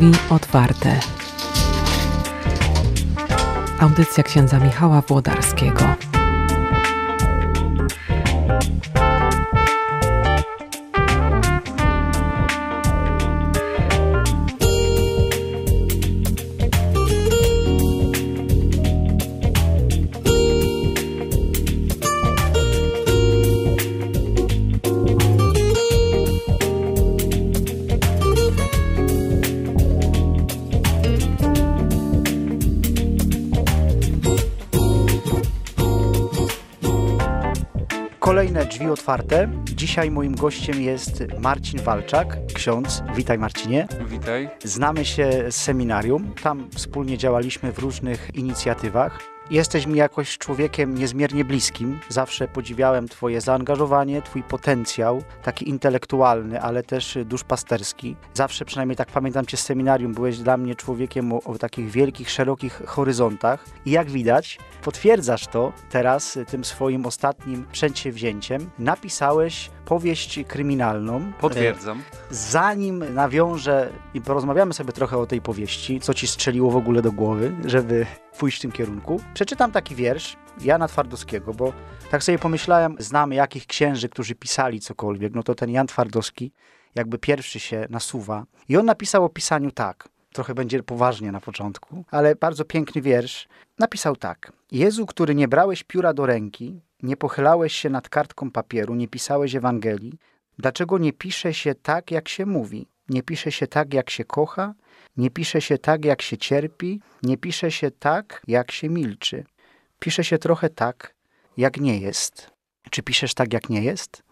Drzwi otwarte. Audycja księdza Michała Włodarskiego. Dzisiaj moim gościem jest Marcin Walczak, ksiądz. Witaj Marcinie. Witaj. Znamy się z seminarium. Tam wspólnie działaliśmy w różnych inicjatywach. Jesteś mi jakoś człowiekiem niezmiernie bliskim. Zawsze podziwiałem Twoje zaangażowanie, Twój potencjał, taki intelektualny, ale też y, duszpasterski. Zawsze, przynajmniej tak pamiętam Cię z seminarium, byłeś dla mnie człowiekiem o, o takich wielkich, szerokich horyzontach. I jak widać, potwierdzasz to teraz y, tym swoim ostatnim przedsięwzięciem. Napisałeś powieść kryminalną. Potwierdzam. Zanim nawiążę i porozmawiamy sobie trochę o tej powieści, co ci strzeliło w ogóle do głowy, żeby pójść w tym kierunku, przeczytam taki wiersz Jana Twardowskiego, bo tak sobie pomyślałem, znamy jakich księży, którzy pisali cokolwiek, no to ten Jan Twardowski jakby pierwszy się nasuwa. I on napisał o pisaniu tak. Trochę będzie poważnie na początku, ale bardzo piękny wiersz. Napisał tak. Jezu, który nie brałeś pióra do ręki, nie pochylałeś się nad kartką papieru, nie pisałeś Ewangelii. Dlaczego nie pisze się tak, jak się mówi? Nie pisze się tak, jak się kocha, nie pisze się tak, jak się cierpi, nie pisze się tak, jak się milczy. Pisze się trochę tak, jak nie jest. Czy piszesz tak, jak nie jest?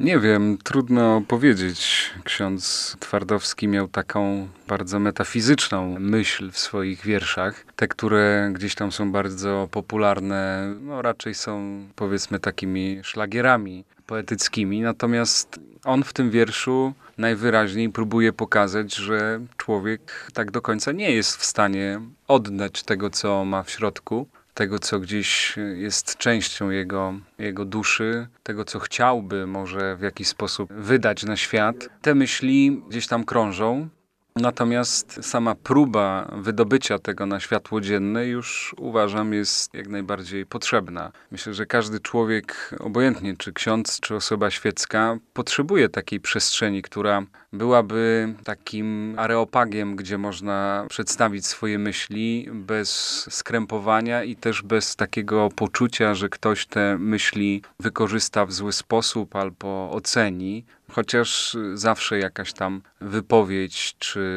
Nie wiem, trudno powiedzieć. Ksiądz Twardowski miał taką bardzo metafizyczną myśl w swoich wierszach. Te, które gdzieś tam są bardzo popularne, no raczej są powiedzmy takimi szlagierami poetyckimi. Natomiast on w tym wierszu najwyraźniej próbuje pokazać, że człowiek tak do końca nie jest w stanie oddać tego, co ma w środku tego, co gdzieś jest częścią jego, jego duszy, tego, co chciałby może w jakiś sposób wydać na świat. Te myśli gdzieś tam krążą. Natomiast sama próba wydobycia tego na światło dzienne już uważam jest jak najbardziej potrzebna. Myślę, że każdy człowiek, obojętnie czy ksiądz, czy osoba świecka, potrzebuje takiej przestrzeni, która byłaby takim areopagiem, gdzie można przedstawić swoje myśli bez skrępowania i też bez takiego poczucia, że ktoś te myśli wykorzysta w zły sposób albo oceni chociaż zawsze jakaś tam wypowiedź czy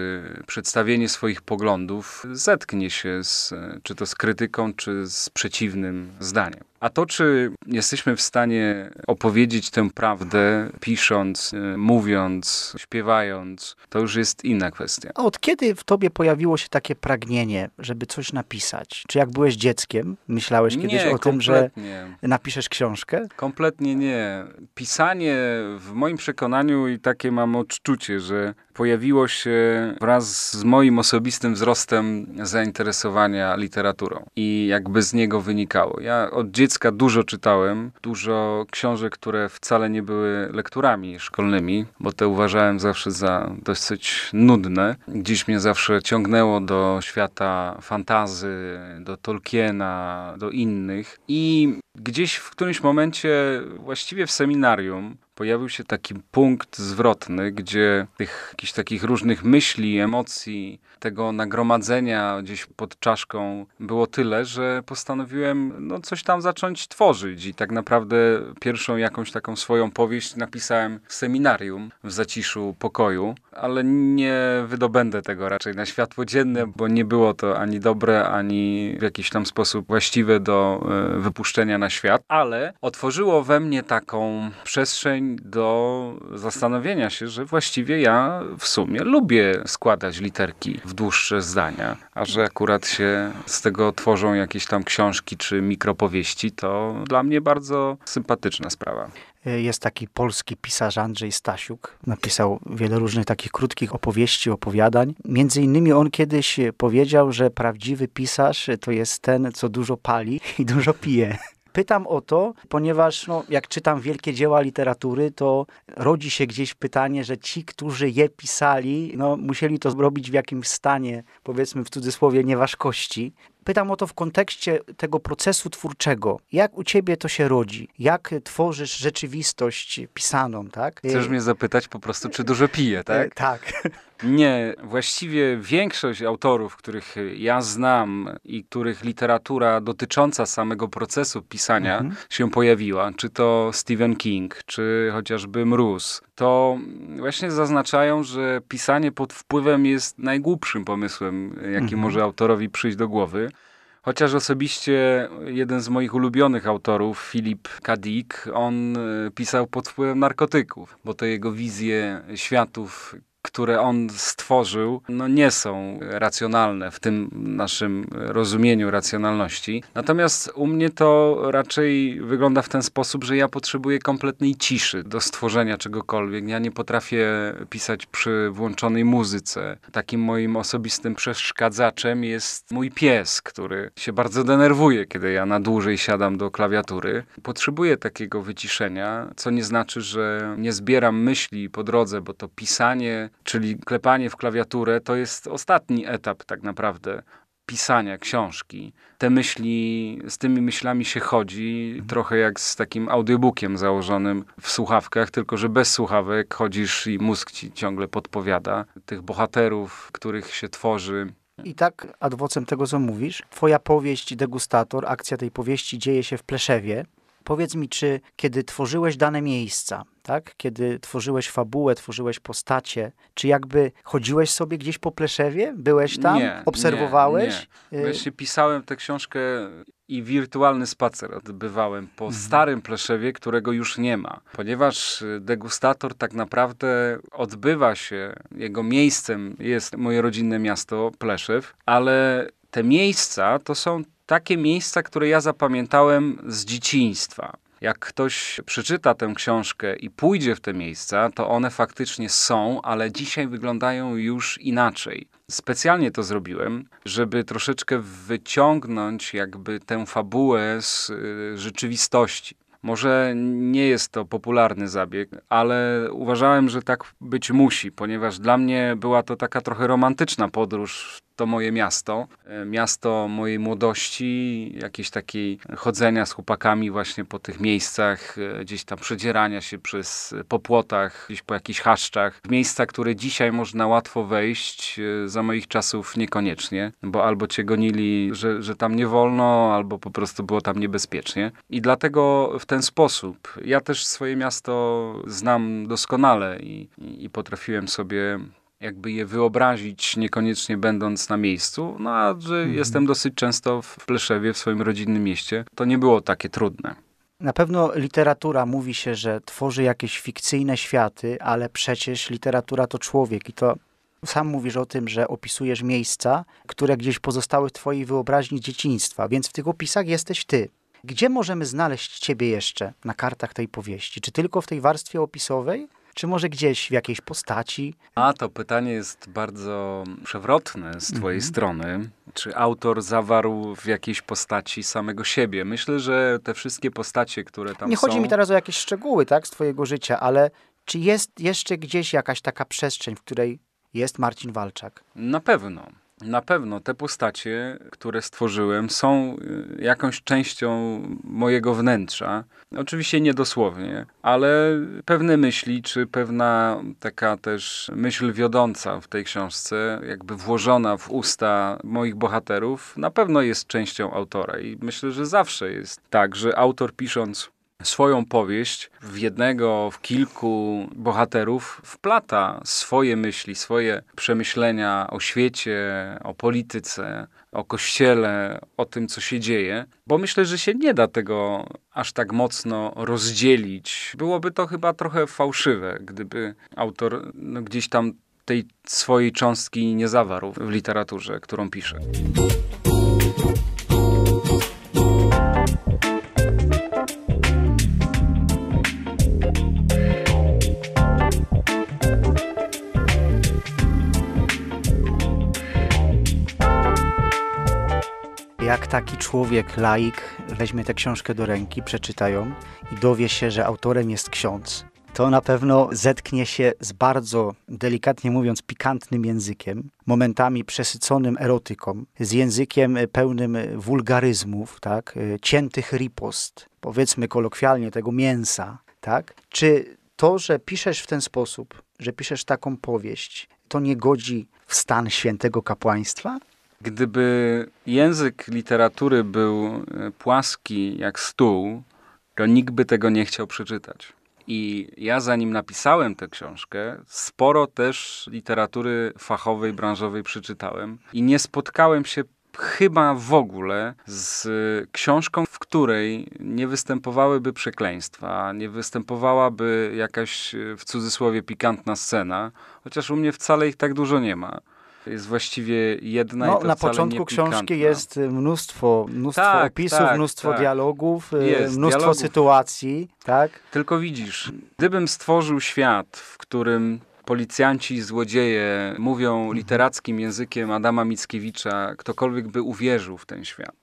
przedstawienie swoich poglądów zetknie się z, czy to z krytyką, czy z przeciwnym zdaniem. A to, czy jesteśmy w stanie opowiedzieć tę prawdę, pisząc, e, mówiąc, śpiewając, to już jest inna kwestia. A od kiedy w tobie pojawiło się takie pragnienie, żeby coś napisać? Czy jak byłeś dzieckiem, myślałeś kiedyś nie, o tym, że napiszesz książkę? Kompletnie nie. Pisanie w moim przekonaniu i takie mam odczucie, że pojawiło się wraz z moim osobistym wzrostem zainteresowania literaturą i jakby z niego wynikało. Ja od dziecka dużo czytałem, dużo książek, które wcale nie były lekturami szkolnymi, bo te uważałem zawsze za dosyć nudne. gdzieś mnie zawsze ciągnęło do świata fantazy, do Tolkiena, do innych i Gdzieś w którymś momencie, właściwie w seminarium, pojawił się taki punkt zwrotny, gdzie tych jakichś takich różnych myśli, emocji, tego nagromadzenia gdzieś pod czaszką było tyle, że postanowiłem no, coś tam zacząć tworzyć. I tak naprawdę pierwszą jakąś taką swoją powieść napisałem w seminarium, w zaciszu pokoju, ale nie wydobędę tego raczej na światło dzienne, bo nie było to ani dobre, ani w jakiś tam sposób właściwe do e, wypuszczenia na świat, ale otworzyło we mnie taką przestrzeń do zastanowienia się, że właściwie ja w sumie lubię składać literki w dłuższe zdania, a że akurat się z tego tworzą jakieś tam książki czy mikropowieści, to dla mnie bardzo sympatyczna sprawa. Jest taki polski pisarz Andrzej Stasiuk. Napisał wiele różnych takich krótkich opowieści, opowiadań. Między innymi on kiedyś powiedział, że prawdziwy pisarz to jest ten, co dużo pali i dużo pije. Pytam o to, ponieważ no, jak czytam wielkie dzieła literatury, to rodzi się gdzieś pytanie, że ci, którzy je pisali, no, musieli to zrobić w jakimś stanie, powiedzmy w cudzysłowie, nieważkości. Pytam o to w kontekście tego procesu twórczego. Jak u ciebie to się rodzi? Jak tworzysz rzeczywistość pisaną, tak? Chcesz mnie zapytać po prostu, czy dużo piję, e, tak? tak. Nie, właściwie większość autorów, których ja znam i których literatura dotycząca samego procesu pisania mhm. się pojawiła, czy to Stephen King, czy chociażby Mróz, to właśnie zaznaczają, że pisanie pod wpływem jest najgłupszym pomysłem, jaki mhm. może autorowi przyjść do głowy. Chociaż osobiście jeden z moich ulubionych autorów, Filip Kadik, on e, pisał pod wpływem narkotyków, bo te jego wizje światów, które on stworzył, no nie są racjonalne w tym naszym rozumieniu racjonalności. Natomiast u mnie to raczej wygląda w ten sposób, że ja potrzebuję kompletnej ciszy do stworzenia czegokolwiek. Ja nie potrafię pisać przy włączonej muzyce. Takim moim osobistym przeszkadzaczem jest mój pies, który się bardzo denerwuje, kiedy ja na dłużej siadam do klawiatury. Potrzebuję takiego wyciszenia, co nie znaczy, że nie zbieram myśli po drodze, bo to pisanie czyli klepanie w klawiaturę, to jest ostatni etap tak naprawdę pisania książki. Te myśli, z tymi myślami się chodzi, mhm. trochę jak z takim audiobookiem założonym w słuchawkach, tylko że bez słuchawek chodzisz i mózg ci ciągle podpowiada. Tych bohaterów, których się tworzy, i tak adwocem tego, co mówisz, twoja powieść Degustator, akcja tej powieści dzieje się w Pleszewie. Powiedz mi, czy kiedy tworzyłeś dane miejsca, tak? Kiedy tworzyłeś fabułę, tworzyłeś postacie, czy jakby chodziłeś sobie gdzieś po Pleszewie? Byłeś tam? Nie, obserwowałeś? Nie, nie. Y- Właśnie pisałem tę książkę i wirtualny spacer odbywałem po mhm. starym Pleszewie, którego już nie ma, ponieważ y, degustator tak naprawdę odbywa się, jego miejscem jest moje rodzinne miasto Pleszew, ale te miejsca to są takie miejsca, które ja zapamiętałem z dzieciństwa jak ktoś przeczyta tę książkę i pójdzie w te miejsca, to one faktycznie są, ale dzisiaj wyglądają już inaczej. Specjalnie to zrobiłem, żeby troszeczkę wyciągnąć jakby tę fabułę z y, rzeczywistości. Może nie jest to popularny zabieg, ale uważałem, że tak być musi, ponieważ dla mnie była to taka trochę romantyczna podróż to moje miasto. E, miasto mojej młodości, jakiejś takiej chodzenia z chłopakami właśnie po tych miejscach, e, gdzieś tam przedzierania się przez e, popłotach, gdzieś po jakichś haszczach. Miejsca, które dzisiaj można łatwo wejść, za moich czasów niekoniecznie, bo albo cię gonili, że, że tam nie wolno, albo po prostu było tam niebezpiecznie. I dlatego w ten sposób. Ja też swoje miasto znam doskonale i, i, i potrafiłem sobie jakby je wyobrazić, niekoniecznie będąc na miejscu. No a że mhm. jestem dosyć często w Pleszewie, w swoim rodzinnym mieście, to nie było takie trudne. Na pewno literatura mówi się, że tworzy jakieś fikcyjne światy, ale przecież literatura to człowiek i to sam mówisz o tym, że opisujesz miejsca, które gdzieś pozostały w twojej wyobraźni dzieciństwa, więc w tych opisach jesteś ty. Gdzie możemy znaleźć ciebie jeszcze na kartach tej powieści? Czy tylko w tej warstwie opisowej? czy może gdzieś w jakiejś postaci? A to pytanie jest bardzo przewrotne z Twojej mhm. strony. Czy autor zawarł w jakiejś postaci samego siebie? Myślę, że te wszystkie postacie, które tam Nie są. Nie chodzi mi teraz o jakieś szczegóły tak, z Twojego życia, ale czy jest jeszcze gdzieś jakaś taka przestrzeń, w której jest Marcin Walczak? Na pewno. Na pewno te postacie, które stworzyłem, są y, jakąś częścią mojego wnętrza. Oczywiście niedosłownie, ale pewne myśli, czy pewna taka też myśl wiodąca w tej książce, jakby włożona w usta moich bohaterów, na pewno jest częścią autora. I myślę, że zawsze jest tak, że autor pisząc swoją powieść w jednego, w kilku bohaterów wplata swoje myśli, swoje przemyślenia o świecie, o polityce, o kościele, o tym, co się dzieje, bo myślę, że się nie da tego aż tak mocno rozdzielić. Byłoby to chyba trochę fałszywe, gdyby autor no, gdzieś tam tej swojej cząstki nie zawarł w literaturze, którą pisze. jak taki człowiek, laik, weźmie tę książkę do ręki, przeczyta ją i dowie się, że autorem jest ksiądz, to na pewno zetknie się z bardzo, delikatnie mówiąc, pikantnym językiem, momentami przesyconym erotyką, z językiem pełnym wulgaryzmów, tak, y, ciętych ripost, powiedzmy kolokwialnie tego mięsa, tak? Czy to, że piszesz w ten sposób, że piszesz taką powieść, to nie godzi w stan świętego kapłaństwa? Gdyby język literatury był e, płaski jak stół, to nikt by tego nie chciał przeczytać. I ja zanim napisałem tę książkę, sporo też literatury fachowej, branżowej przeczytałem i nie spotkałem się chyba w ogóle z książką, w której nie występowałyby przekleństwa, nie występowałaby jakaś e, w cudzysłowie pikantna scena, chociaż u mnie wcale ich tak dużo nie ma jest właściwie jedna no, i to Na początku książki jest y, mnóstwo, mnóstwo tak, opisów, tak, mnóstwo tak. dialogów, y, jest, mnóstwo dialogów. sytuacji. Tak? Tylko widzisz, gdybym stworzył świat, w którym policjanci, złodzieje mówią literackim językiem Adama Mickiewicza, ktokolwiek by uwierzył w ten świat.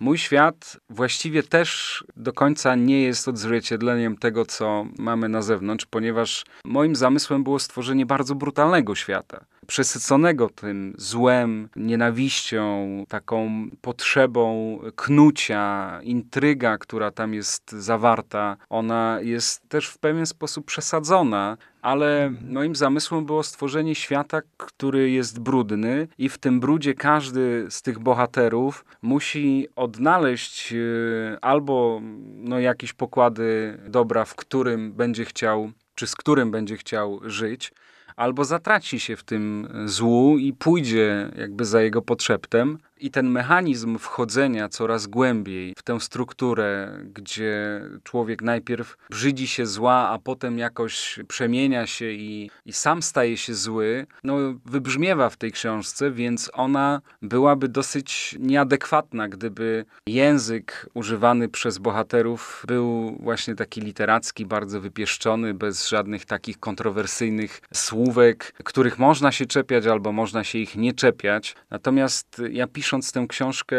Mój świat właściwie też do końca nie jest odzwierciedleniem tego, co mamy na zewnątrz, ponieważ moim zamysłem było stworzenie bardzo brutalnego świata, przesyconego tym złem, nienawiścią, taką potrzebą knucia, intryga, która tam jest zawarta. Ona jest też w pewien sposób przesadzona, ale moim zamysłem było stworzenie świata, który jest brudny i w tym brudzie każdy z tych bohaterów musi odnaleźć e, albo no, jakieś pokłady dobra, w którym będzie chciał, czy z którym będzie chciał żyć, albo zatraci się w tym złu i pójdzie jakby za jego podszeptem, i ten mechanizm wchodzenia coraz głębiej w tę strukturę, gdzie człowiek najpierw brzydzi się zła, a potem jakoś przemienia się i, i sam staje się zły, no, wybrzmiewa w tej książce, więc ona byłaby dosyć nieadekwatna, gdyby język używany przez bohaterów był właśnie taki literacki, bardzo wypieszczony, bez żadnych takich kontrowersyjnych słówek, których można się czepiać albo można się ich nie czepiać. Natomiast ja piszę pisząc tę książkę,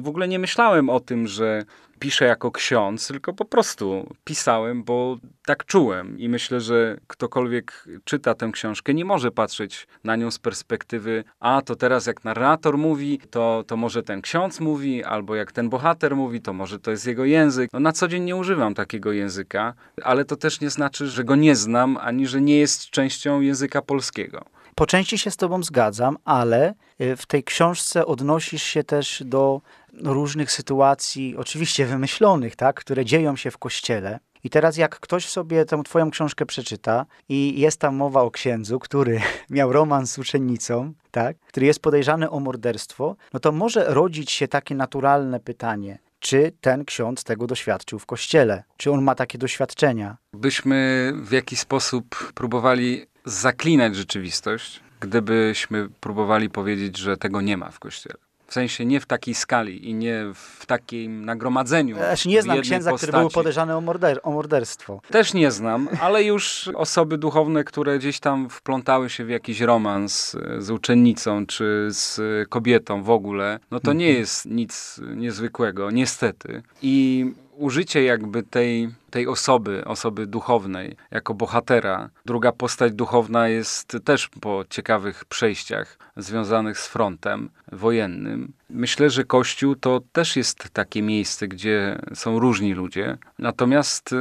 w ogóle nie myślałem o tym, że piszę jako ksiądz, tylko po prostu pisałem, bo tak czułem. I myślę, że ktokolwiek czyta tę książkę, nie może patrzeć na nią z perspektywy, a to teraz jak narrator mówi, to, to może ten ksiądz mówi, albo jak ten bohater mówi, to może to jest jego język. No, na co dzień nie używam takiego języka, ale to też nie znaczy, że go nie znam, ani że nie jest częścią języka polskiego. Po części się z Tobą zgadzam, ale y, w tej książce odnosisz się też do różnych sytuacji, oczywiście wymyślonych, tak, które dzieją się w kościele. I teraz jak ktoś sobie tę twoją książkę przeczyta i jest tam mowa o księdzu, który miał romans z uczennicą, tak, który jest podejrzany o morderstwo, no to może rodzić się takie naturalne pytanie, czy ten ksiądz tego doświadczył w kościele? Czy on ma takie doświadczenia? Byśmy w jakiś sposób próbowali zaklinać rzeczywistość, gdybyśmy próbowali powiedzieć, że tego nie ma w kościele. W sensie nie w takiej skali i nie w takim nagromadzeniu. Też nie znam księdza, postaci. który był podejrzany o, morder o, morderstwo. Też nie znam, ale już osoby duchowne, które gdzieś tam wplątały się w jakiś romans e, z uczennicą czy z kobietą w ogóle, no to nie mhm. jest nic niezwykłego, niestety. I użycie jakby tej, tej osoby, osoby duchownej, jako bohatera. Druga postać duchowna jest też po ciekawych przejściach związanych z frontem wojennym. Myślę, że Kościół to też jest takie miejsce, gdzie są różni ludzie. Natomiast y,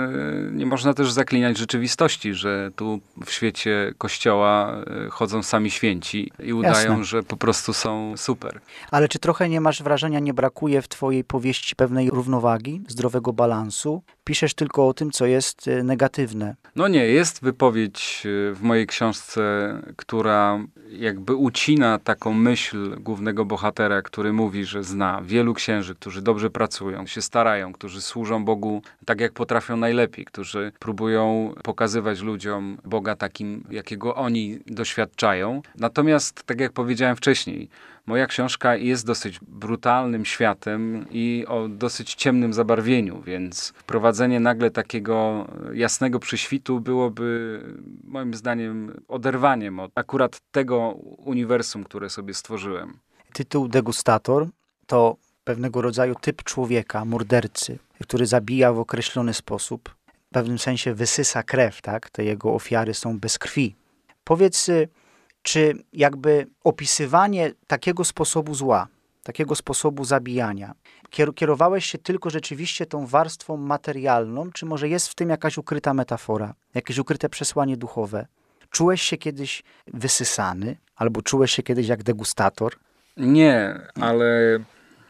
nie można też zaklinać rzeczywistości, że tu w świecie Kościoła y, chodzą sami święci i udają, Jasne. że po prostu są super. Ale czy trochę nie masz wrażenia, nie brakuje w Twojej powieści pewnej równowagi, zdrowego balansu? piszesz tylko o tym, co jest e, negatywne. No nie, jest wypowiedź e, w mojej książce, która jakby ucina taką myśl głównego bohatera, który mówi, że zna wielu księży, którzy dobrze pracują, się starają, którzy służą Bogu tak, jak potrafią najlepiej, którzy próbują pokazywać ludziom Boga takim, jakiego oni doświadczają. Natomiast, tak jak powiedziałem wcześniej, Moja książka jest dosyć brutalnym światem i o dosyć ciemnym zabarwieniu, więc wprowadzenie nagle takiego jasnego przyświtu byłoby moim zdaniem oderwaniem od akurat tego uniwersum, które sobie stworzyłem. Tytuł Degustator to pewnego rodzaju typ człowieka, mordercy, który zabija w określony sposób, w pewnym sensie wysysa krew, tak? Te jego ofiary są bez krwi. Powiedz, y, czy jakby opisywanie takiego sposobu zła, takiego sposobu zabijania, kierowałeś się tylko rzeczywiście tą warstwą materialną, czy może jest w tym jakaś ukryta metafora, jakieś ukryte przesłanie duchowe? Czułeś się kiedyś wysysany, albo czułeś się kiedyś jak degustator? Nie, ale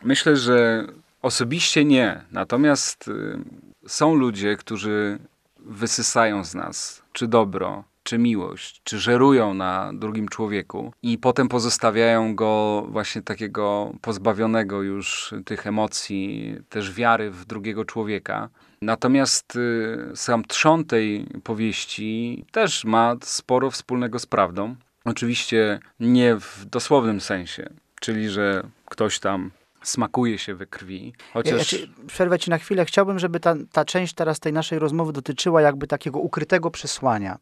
myślę, że osobiście nie. Natomiast y, są ludzie, którzy wysysają z nas czy dobro, czy miłość, czy żerują na drugim człowieku i potem pozostawiają go właśnie takiego pozbawionego już tych emocji, też wiary w drugiego człowieka. Natomiast y, sam trzon tej powieści też ma sporo wspólnego z prawdą. Oczywiście nie w dosłownym sensie, czyli że ktoś tam smakuje się we krwi. Chociaż... Ja, ja przerwę ci na chwilę. Chciałbym, żeby ta, ta część teraz tej naszej rozmowy dotyczyła jakby takiego ukrytego przesłania.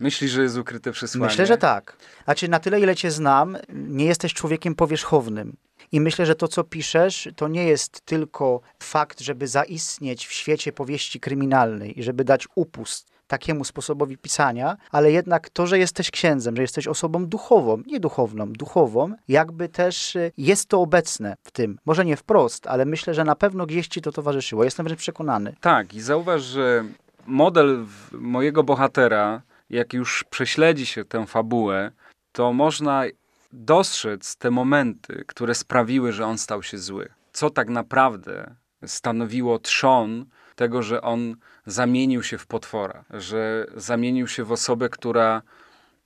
Myślisz, że jest ukryte przesłanie? Myślę, że tak. Znaczy, na tyle, ile cię znam, nie jesteś człowiekiem powierzchownym. I myślę, że to, co piszesz, to nie jest tylko fakt, żeby zaistnieć w świecie powieści kryminalnej i żeby dać upust takiemu sposobowi pisania, ale jednak to, że jesteś księdzem, że jesteś osobą duchową, nie duchowną, duchową, jakby też y, jest to obecne w tym. Może nie wprost, ale myślę, że na pewno gdzieś ci to towarzyszyło. Jestem wręcz przekonany. Tak, i zauważ, że model mojego bohatera jak już prześledzi się tę fabułę, to można dostrzec te momenty, które sprawiły, że on stał się zły. Co tak naprawdę stanowiło trzon tego, że on zamienił się w potwora, że zamienił się w osobę, która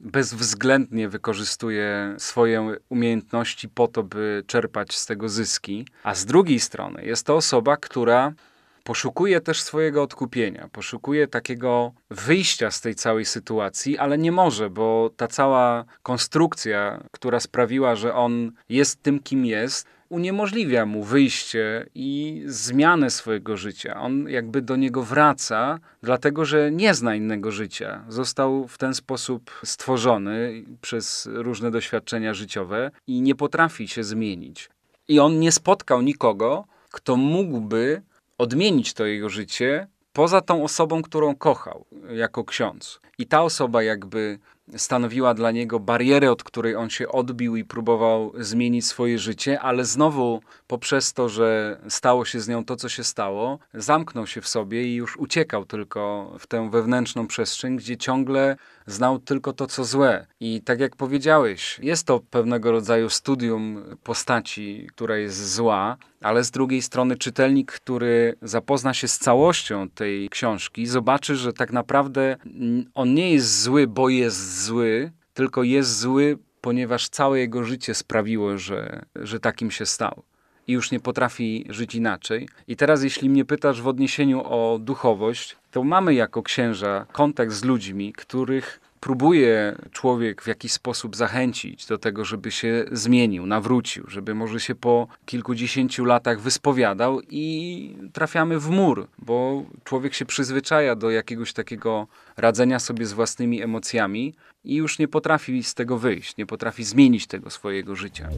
bezwzględnie wykorzystuje swoje umiejętności po to, by czerpać z tego zyski, a z drugiej strony jest to osoba, która Poszukuje też swojego odkupienia, poszukuje takiego wyjścia z tej całej sytuacji, ale nie może, bo ta cała konstrukcja, która sprawiła, że on jest tym, kim jest, uniemożliwia mu wyjście i zmianę swojego życia. On jakby do niego wraca, dlatego że nie zna innego życia. Został w ten sposób stworzony przez różne doświadczenia życiowe i nie potrafi się zmienić. I on nie spotkał nikogo, kto mógłby odmienić to jego życie poza tą osobą, którą kochał jako ksiądz. I ta osoba jakby stanowiła dla niego barierę, od której on się odbił i próbował zmienić swoje życie, ale znowu poprzez to, że stało się z nią to, co się stało, zamknął się w sobie i już uciekał tylko w tę wewnętrzną przestrzeń, gdzie ciągle znał tylko to, co złe. I tak jak powiedziałeś, jest to pewnego rodzaju studium postaci, która jest zła, ale z drugiej strony czytelnik, który zapozna się z całością tej książki, zobaczy, że tak naprawdę on nie jest zły, bo jest zły, tylko jest zły, ponieważ całe jego życie sprawiło, że, że takim się stał. I już nie potrafi żyć inaczej. I teraz, jeśli mnie pytasz w odniesieniu o duchowość, to mamy jako księża kontakt z ludźmi, których próbuje człowiek w jakiś sposób zachęcić do tego, żeby się zmienił, nawrócił, żeby może się po kilkudziesięciu latach wyspowiadał i trafiamy w mur, bo człowiek się przyzwyczaja do jakiegoś takiego radzenia sobie z własnymi emocjami i już nie potrafi z tego wyjść, nie potrafi zmienić tego swojego życia.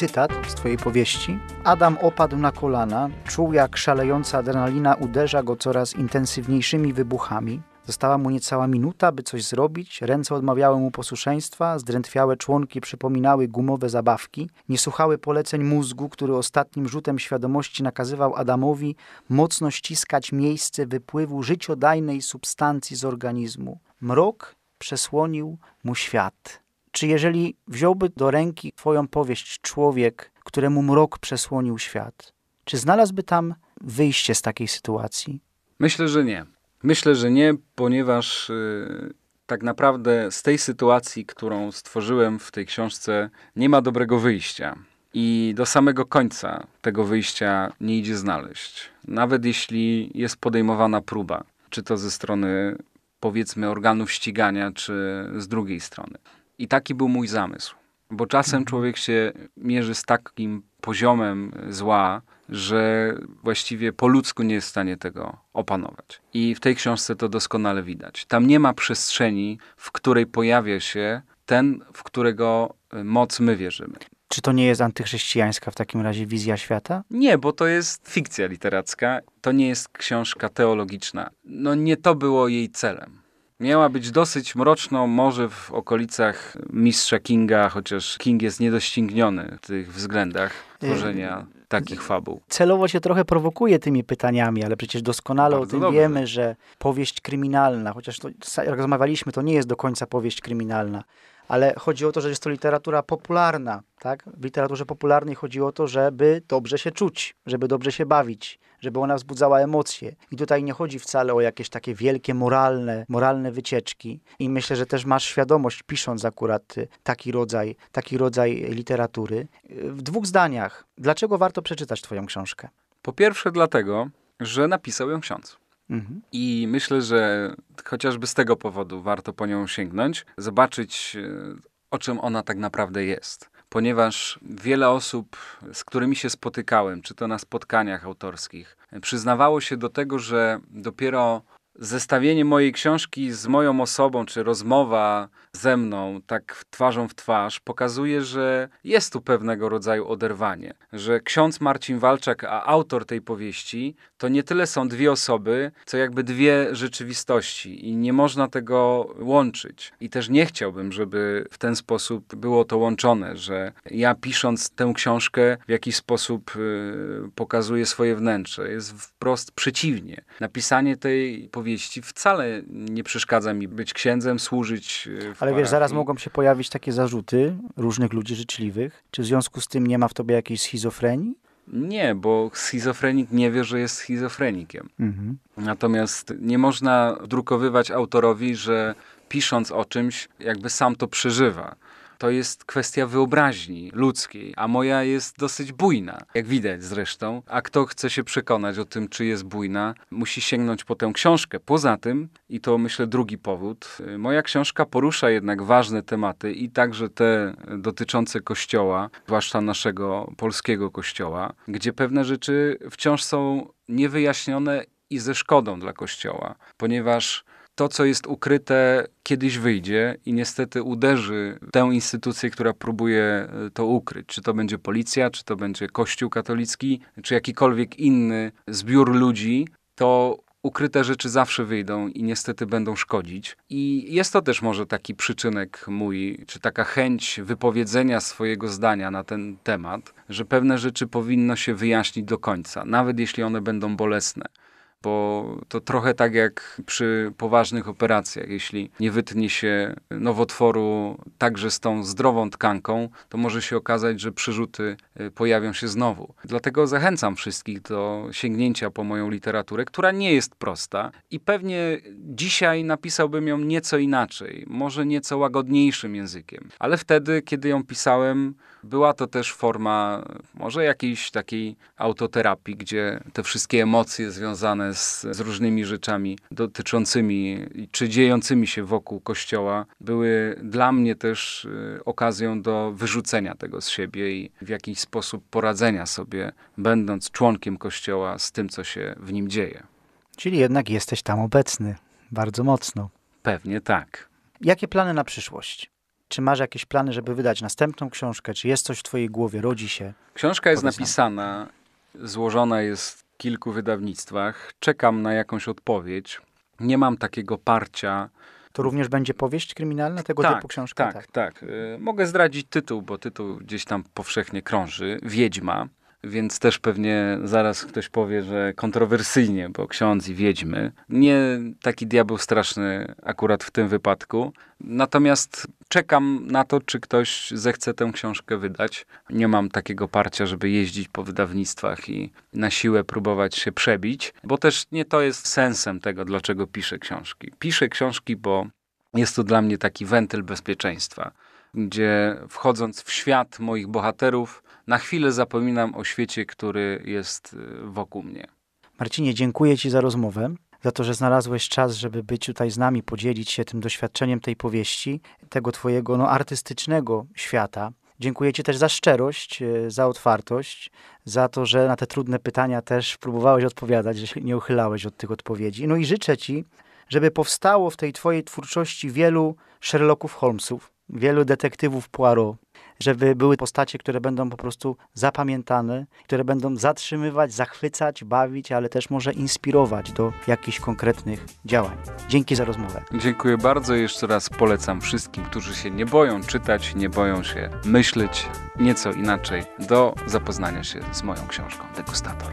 cytat z Twojej powieści. Adam opadł na kolana, czuł jak szalejąca adrenalina uderza go coraz intensywniejszymi wybuchami. Została mu niecała minuta, by coś zrobić, ręce odmawiały mu posłuszeństwa, zdrętwiałe członki przypominały gumowe zabawki, nie słuchały poleceń mózgu, który ostatnim rzutem świadomości nakazywał Adamowi mocno ściskać miejsce wypływu życiodajnej substancji z organizmu. Mrok przesłonił mu świat. Czy jeżeli wziąłby do ręki Twoją powieść człowiek, któremu mrok przesłonił świat, czy znalazłby tam wyjście z takiej sytuacji? Myślę, że nie. Myślę, że nie, ponieważ yy, tak naprawdę z tej sytuacji, którą stworzyłem w tej książce, nie ma dobrego wyjścia. I do samego końca tego wyjścia nie idzie znaleźć. Nawet jeśli jest podejmowana próba, czy to ze strony powiedzmy organów ścigania, czy z drugiej strony. I taki był mój zamysł. Bo czasem mhm. człowiek się mierzy z takim poziomem zła, że właściwie po ludzku nie jest w stanie tego opanować. I w tej książce to doskonale widać. Tam nie ma przestrzeni, w której pojawia się ten, w którego y, moc my wierzymy. Czy to nie jest antychrześcijańska w takim razie wizja świata? Nie, bo to jest fikcja literacka. To nie jest książka teologiczna. No nie to było jej celem miała być dosyć mroczną, może w okolicach mistrza Kinga, chociaż King jest niedościgniony w tych względach tworzenia y, takich fabuł. Celowo się trochę prowokuje tymi pytaniami, ale przecież doskonale Bardzo o tym dobrze. wiemy, że powieść kryminalna, chociaż to, jak rozmawialiśmy, to nie jest do końca powieść kryminalna, ale chodzi o to, że jest to literatura popularna, tak? W literaturze popularnej chodzi o to, żeby dobrze się czuć, żeby dobrze się bawić, żeby ona wzbudzała emocje. I tutaj nie chodzi wcale o jakieś takie wielkie moralne, moralne wycieczki. I myślę, że też masz świadomość, pisząc akurat y, taki rodzaj, taki rodzaj literatury. Y, w dwóch zdaniach, dlaczego warto przeczytać Twoją książkę? Po pierwsze, dlatego, że napisał ją ksiądz. Mhm. I myślę, że chociażby z tego powodu warto po nią sięgnąć, zobaczyć, y, o czym ona tak naprawdę jest ponieważ wiele osób, z którymi się spotykałem, czy to na spotkaniach autorskich, przyznawało się do tego, że dopiero zestawienie mojej książki z moją osobą, czy rozmowa ze mną, tak twarzą w twarz, pokazuje, że jest tu pewnego rodzaju oderwanie. Że ksiądz Marcin Walczak, a autor tej powieści, to nie tyle są dwie osoby, co jakby dwie rzeczywistości i nie można tego łączyć. I też nie chciałbym, żeby w ten sposób było to łączone, że ja pisząc tę książkę w jakiś sposób yy, pokazuję swoje wnętrze. Jest wprost przeciwnie. Napisanie tej powieści wcale nie przeszkadza mi być księdzem, służyć w y, ale wiesz, zaraz mogą się pojawić takie zarzuty różnych ludzi życzliwych. Czy w związku z tym nie ma w tobie jakiejś schizofrenii? Nie, bo schizofrenik nie wie, że jest schizofrenikiem. Mhm. Natomiast nie można drukowywać autorowi, że pisząc o czymś, jakby sam to przeżywa to jest kwestia wyobraźni ludzkiej, a moja jest dosyć bujna, jak widać zresztą. A kto chce się przekonać o tym, czy jest bujna, musi sięgnąć po tę książkę. Poza tym, i to myślę drugi powód, y, moja książka porusza jednak ważne tematy i także te dotyczące kościoła, zwłaszcza naszego polskiego kościoła, gdzie pewne rzeczy wciąż są niewyjaśnione i ze szkodą dla kościoła, ponieważ to, co jest ukryte, kiedyś wyjdzie i niestety uderzy tę instytucję, która próbuje e, to ukryć. Czy to będzie policja, czy to będzie Kościół katolicki, czy jakikolwiek inny zbiór ludzi, to ukryte rzeczy zawsze wyjdą i niestety będą szkodzić. I jest to też może taki przyczynek mój, czy taka chęć wypowiedzenia swojego zdania na ten temat, że pewne rzeczy powinno się wyjaśnić do końca, nawet jeśli one będą bolesne bo to trochę tak jak przy poważnych operacjach. Jeśli nie wytnie się nowotworu także z tą zdrową tkanką, to może się okazać, że przyrzuty y, pojawią się znowu. Dlatego zachęcam wszystkich do sięgnięcia po moją literaturę, która nie jest prosta i pewnie dzisiaj napisałbym ją nieco inaczej, może nieco łagodniejszym językiem. Ale wtedy, kiedy ją pisałem, była to też forma może jakiejś takiej autoterapii, gdzie te wszystkie emocje związane z, z, różnymi rzeczami dotyczącymi czy dziejącymi się wokół kościoła, były dla mnie też y, okazją do wyrzucenia tego z siebie i w jakiś sposób poradzenia sobie, będąc członkiem kościoła, z tym, co się w nim dzieje. Czyli jednak jesteś tam obecny bardzo mocno. Pewnie tak. Jakie plany na przyszłość? Czy masz jakieś plany, żeby wydać następną książkę? Czy jest coś w Twojej głowie, rodzi się? Książka jest napisana, złożona jest kilku wydawnictwach. Czekam na jakąś odpowiedź. Nie mam takiego parcia. To również będzie powieść kryminalna tego tak, typu książka? Tak, tak, tak. Y, mogę zdradzić tytuł, bo tytuł gdzieś tam powszechnie krąży. Wiedźma. Więc też pewnie zaraz ktoś powie, że kontrowersyjnie, bo ksiądz i wiedźmy. Nie taki diabeł straszny akurat w tym wypadku. Natomiast czekam na to, czy ktoś zechce tę książkę wydać. Nie mam takiego parcia, żeby jeździć po wydawnictwach i na siłę próbować się przebić, bo też nie to jest sensem tego, dlaczego piszę książki. Piszę książki, bo jest to dla mnie taki wentyl bezpieczeństwa, gdzie wchodząc w świat moich bohaterów, na chwilę zapominam o świecie, który jest y, wokół mnie. Marcinie, dziękuję Ci za rozmowę za to, że znalazłeś czas, żeby być tutaj z nami, podzielić się tym doświadczeniem tej powieści, tego Twojego no, artystycznego świata. Dziękuję Ci też za szczerość, e, za otwartość, za to, że na te trudne pytania też próbowałeś odpowiadać, że się nie uchylałeś od tych odpowiedzi. No i życzę Ci, żeby powstało w tej Twojej twórczości wielu Sherlocków Holmesów, wielu detektywów Poirot, żeby były postacie, które będą po prostu zapamiętane, które będą zatrzymywać, zachwycać, bawić, ale też może inspirować do jakichś konkretnych działań. Dzięki za rozmowę. Dziękuję bardzo. Jeszcze raz polecam wszystkim, którzy się nie boją czytać, nie boją się myśleć nieco inaczej, do zapoznania się z moją książką Degustator.